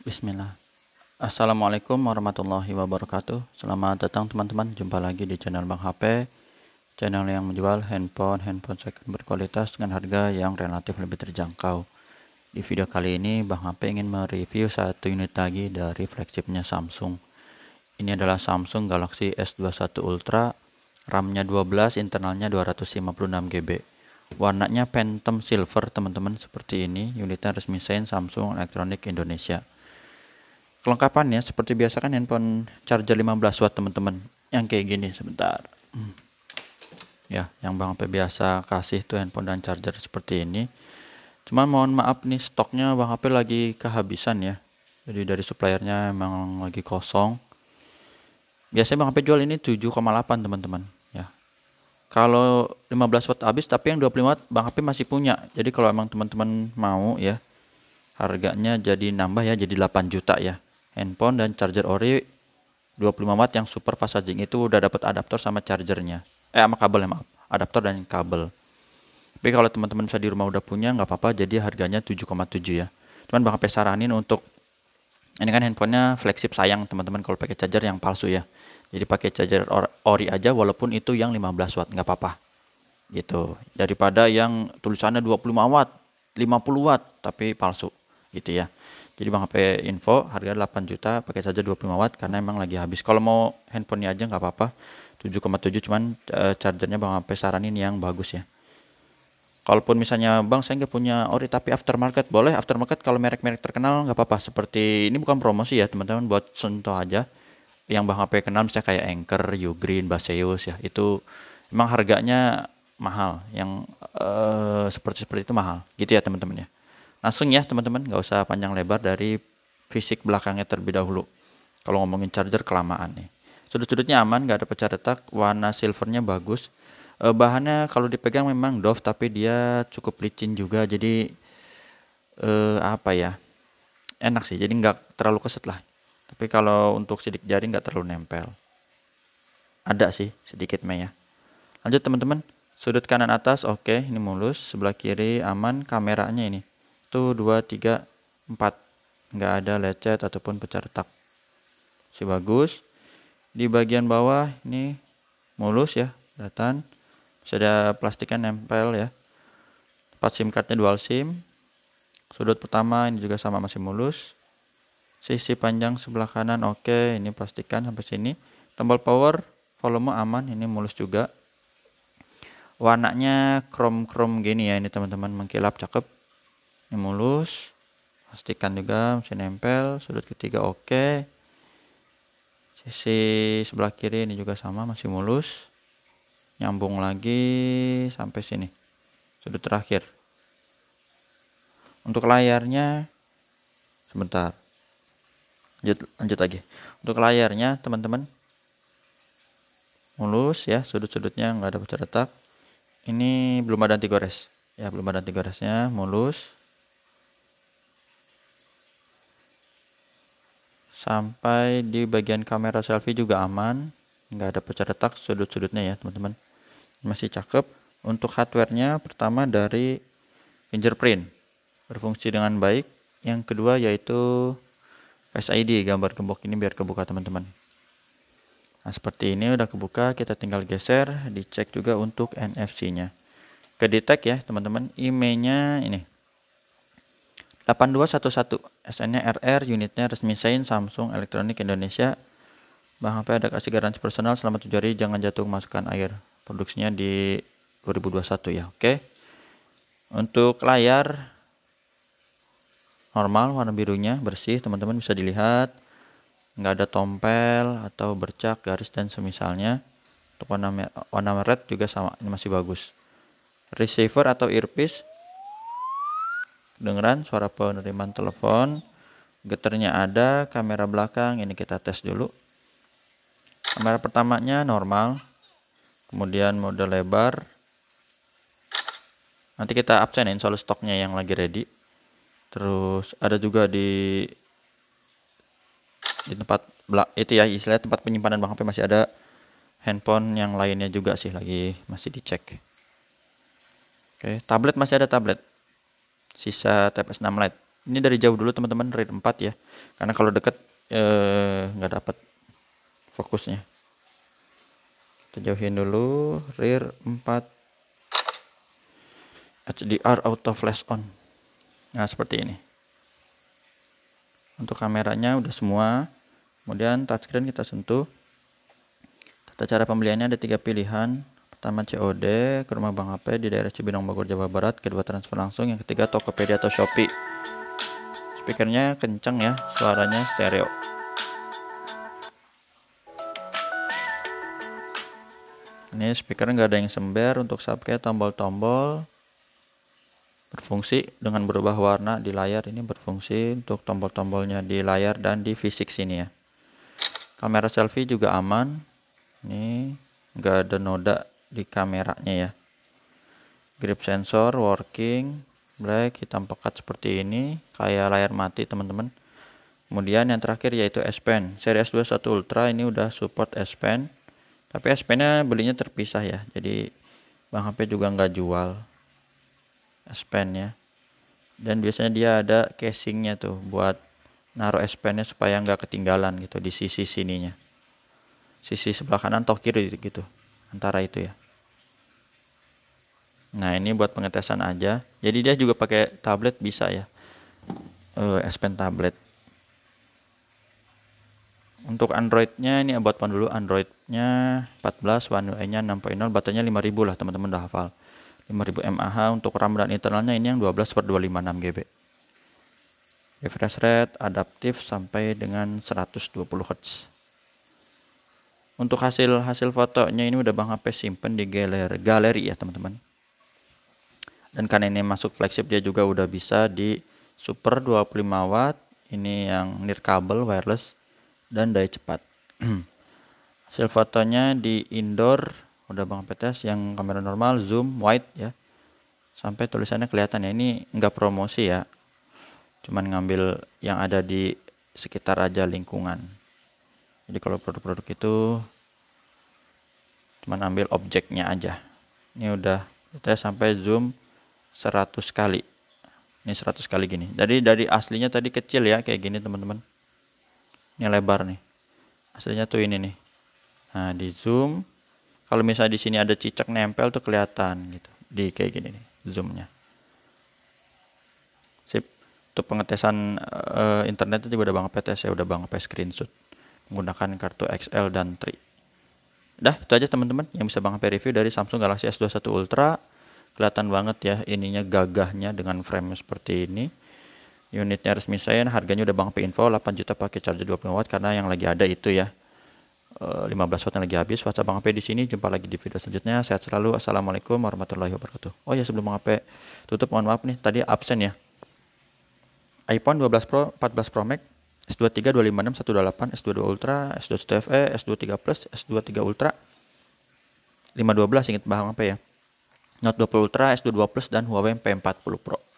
Bismillah. Assalamualaikum warahmatullahi wabarakatuh. Selamat datang teman-teman. Jumpa lagi di channel Bang HP. Channel yang menjual handphone-handphone second berkualitas dengan harga yang relatif lebih terjangkau. Di video kali ini Bang HP ingin mereview satu unit lagi dari flagshipnya Samsung. Ini adalah Samsung Galaxy S21 Ultra. RAM-nya 12, internalnya 256 GB. Warnanya Phantom Silver teman-teman seperti ini. Unitnya resmi Samsung Electronic Indonesia kelengkapannya seperti biasa kan handphone charger 15 watt teman-teman yang kayak gini sebentar hmm. ya yang bang Ape biasa kasih tuh handphone dan charger seperti ini cuman mohon maaf nih stoknya bang Ape lagi kehabisan ya jadi dari suppliernya emang lagi kosong biasanya bang Ape jual ini 7,8 teman-teman ya kalau 15 watt habis tapi yang 25 watt bang Ape masih punya jadi kalau emang teman-teman mau ya harganya jadi nambah ya jadi 8 juta ya handphone dan charger ori 25 watt yang super fast charging itu udah dapat adaptor sama chargernya eh sama kabel ya maaf adaptor dan kabel tapi kalau teman-teman bisa di rumah udah punya nggak apa-apa jadi harganya 7,7 ya cuman bakal pesaranin untuk ini kan handphonenya flagship sayang teman-teman kalau pakai charger yang palsu ya jadi pakai charger ori aja walaupun itu yang 15 watt nggak apa-apa gitu daripada yang tulisannya 25 watt 50 watt tapi palsu gitu ya jadi bang HP info harga 8 juta pakai saja 25 watt karena emang lagi habis kalau mau handphonenya aja nggak apa-apa 7,7 cuman uh, chargernya bang HP saranin yang bagus ya kalaupun misalnya bang saya nggak punya ori tapi aftermarket boleh aftermarket kalau merek-merek terkenal nggak apa-apa seperti ini bukan promosi ya teman-teman buat contoh aja yang bang HP kenal misalnya kayak Anchor, Ugreen, Baseus ya itu emang harganya mahal yang eh, seperti seperti itu mahal gitu ya teman-teman ya langsung ya teman-teman nggak usah panjang lebar dari fisik belakangnya terlebih dahulu kalau ngomongin charger kelamaan nih sudut-sudutnya aman nggak ada pecah retak warna silvernya bagus eh, bahannya kalau dipegang memang doff tapi dia cukup licin juga jadi eh, apa ya enak sih jadi nggak terlalu keset lah tapi kalau untuk sidik jari nggak terlalu nempel ada sih sedikit meh ya lanjut teman-teman sudut kanan atas oke okay, ini mulus sebelah kiri aman kameranya ini 1, 2, 3, 4 nggak ada lecet ataupun pecah retak si bagus di bagian bawah ini mulus ya kelihatan bisa ada plastiknya nempel ya tempat SIM cardnya dual SIM sudut pertama ini juga sama masih mulus sisi panjang sebelah kanan oke okay. ini pastikan sampai sini tombol power volume aman ini mulus juga warnanya chrome chrome gini ya ini teman-teman mengkilap cakep ini mulus pastikan juga mesin nempel sudut ketiga oke sisi sebelah kiri ini juga sama masih mulus nyambung lagi sampai sini sudut terakhir untuk layarnya sebentar lanjut, lanjut lagi untuk layarnya teman-teman mulus ya sudut-sudutnya nggak ada pecah retak ini belum ada anti gores ya belum ada anti goresnya mulus sampai di bagian kamera selfie juga aman nggak ada pecah retak sudut-sudutnya ya teman-teman masih cakep untuk hardwarenya pertama dari fingerprint berfungsi dengan baik yang kedua yaitu SID gambar gembok ini biar kebuka teman-teman nah seperti ini udah kebuka kita tinggal geser dicek juga untuk NFC nya kedetek ya teman-teman IMEI nya ini 8211 SN-nya RR, unitnya resmi Sain Samsung Elektronik Indonesia. Bang HP ada kasih garansi personal selama 7 hari jangan jatuh masukkan air. Produksinya di 2021 ya, oke. Okay. Untuk layar normal warna birunya bersih, teman-teman bisa dilihat. Nggak ada tompel atau bercak, garis dan semisalnya. Untuk warna warna red juga sama, ini masih bagus. Receiver atau earpiece kedengeran suara penerimaan telepon geternya ada kamera belakang ini kita tes dulu kamera pertamanya normal kemudian mode lebar nanti kita absenin soal stoknya yang lagi ready terus ada juga di di tempat itu ya istilahnya tempat penyimpanan bang HP masih ada handphone yang lainnya juga sih lagi masih dicek oke tablet masih ada tablet sisa TPS 6 light ini dari jauh dulu teman-teman read 4 ya karena kalau deket eh, nggak dapat fokusnya kita jauhin dulu rear 4 HDR auto flash on nah seperti ini untuk kameranya udah semua kemudian touchscreen kita sentuh tata cara pembeliannya ada tiga pilihan pertama COD ke rumah Bang HP di daerah Cibinong Bogor Jawa Barat kedua transfer langsung yang ketiga Tokopedia atau Shopee speakernya kenceng ya suaranya stereo ini speaker nggak ada yang sember untuk subkey tombol-tombol berfungsi dengan berubah warna di layar ini berfungsi untuk tombol-tombolnya di layar dan di fisik sini ya kamera selfie juga aman ini nggak ada noda di kameranya ya grip sensor working black hitam pekat seperti ini kayak layar mati teman-teman kemudian yang terakhir yaitu S Pen seri S21 Ultra ini udah support S Pen tapi S Pen nya belinya terpisah ya jadi Bang HP juga nggak jual S Pen ya dan biasanya dia ada casingnya tuh buat naruh S Pen nya supaya nggak ketinggalan gitu di sisi sininya sisi sebelah kanan atau kiri gitu antara itu ya Nah ini buat pengetesan aja. Jadi dia juga pakai tablet bisa ya. Uh, S Pen tablet. Untuk Androidnya ini buat pon dulu Androidnya 14, One UI-nya 6.0, baterainya 5000 lah teman-teman udah hafal. 5000 mAh untuk RAM dan internalnya ini yang 12 per 256 GB. Refresh rate adaptif sampai dengan 120 Hz. Untuk hasil hasil fotonya ini udah Bang HP simpen di galeri, galeri ya teman-teman dan karena ini masuk flagship dia juga udah bisa di super 25 watt ini yang nirkabel wireless dan daya cepat hasil fotonya di indoor udah bang petes yang kamera normal zoom wide ya sampai tulisannya kelihatan ya ini nggak promosi ya cuman ngambil yang ada di sekitar aja lingkungan jadi kalau produk-produk itu cuman ambil objeknya aja ini udah kita sampai zoom 100 kali ini 100 kali gini jadi dari aslinya tadi kecil ya kayak gini teman-teman ini lebar nih aslinya tuh ini nih nah di zoom kalau misalnya di sini ada cicak nempel tuh kelihatan gitu di kayak gini nih zoomnya sip untuk pengetesan uh, internet itu udah banget PTS ya udah banget PTS screenshot menggunakan kartu XL dan Tri dah itu aja teman-teman yang bisa banget review dari Samsung Galaxy S21 Ultra kelihatan banget ya ininya gagahnya dengan frame seperti ini unitnya resmi saya harganya udah Bang info 8 juta pakai charger 20 watt karena yang lagi ada itu ya 15 eh, watt yang lagi habis WhatsApp Bang P di sini jumpa lagi di video selanjutnya sehat selalu assalamualaikum warahmatullahi wabarakatuh oh ya sebelum Bang tutup mohon maaf nih tadi absen ya iPhone 12 Pro 14 Pro Max S23 256 128 S22 Ultra S21 FE S23 Plus S23 Ultra 512 ingat Bang ya Note 20 Ultra, S22 Plus, dan Huawei P40 Pro.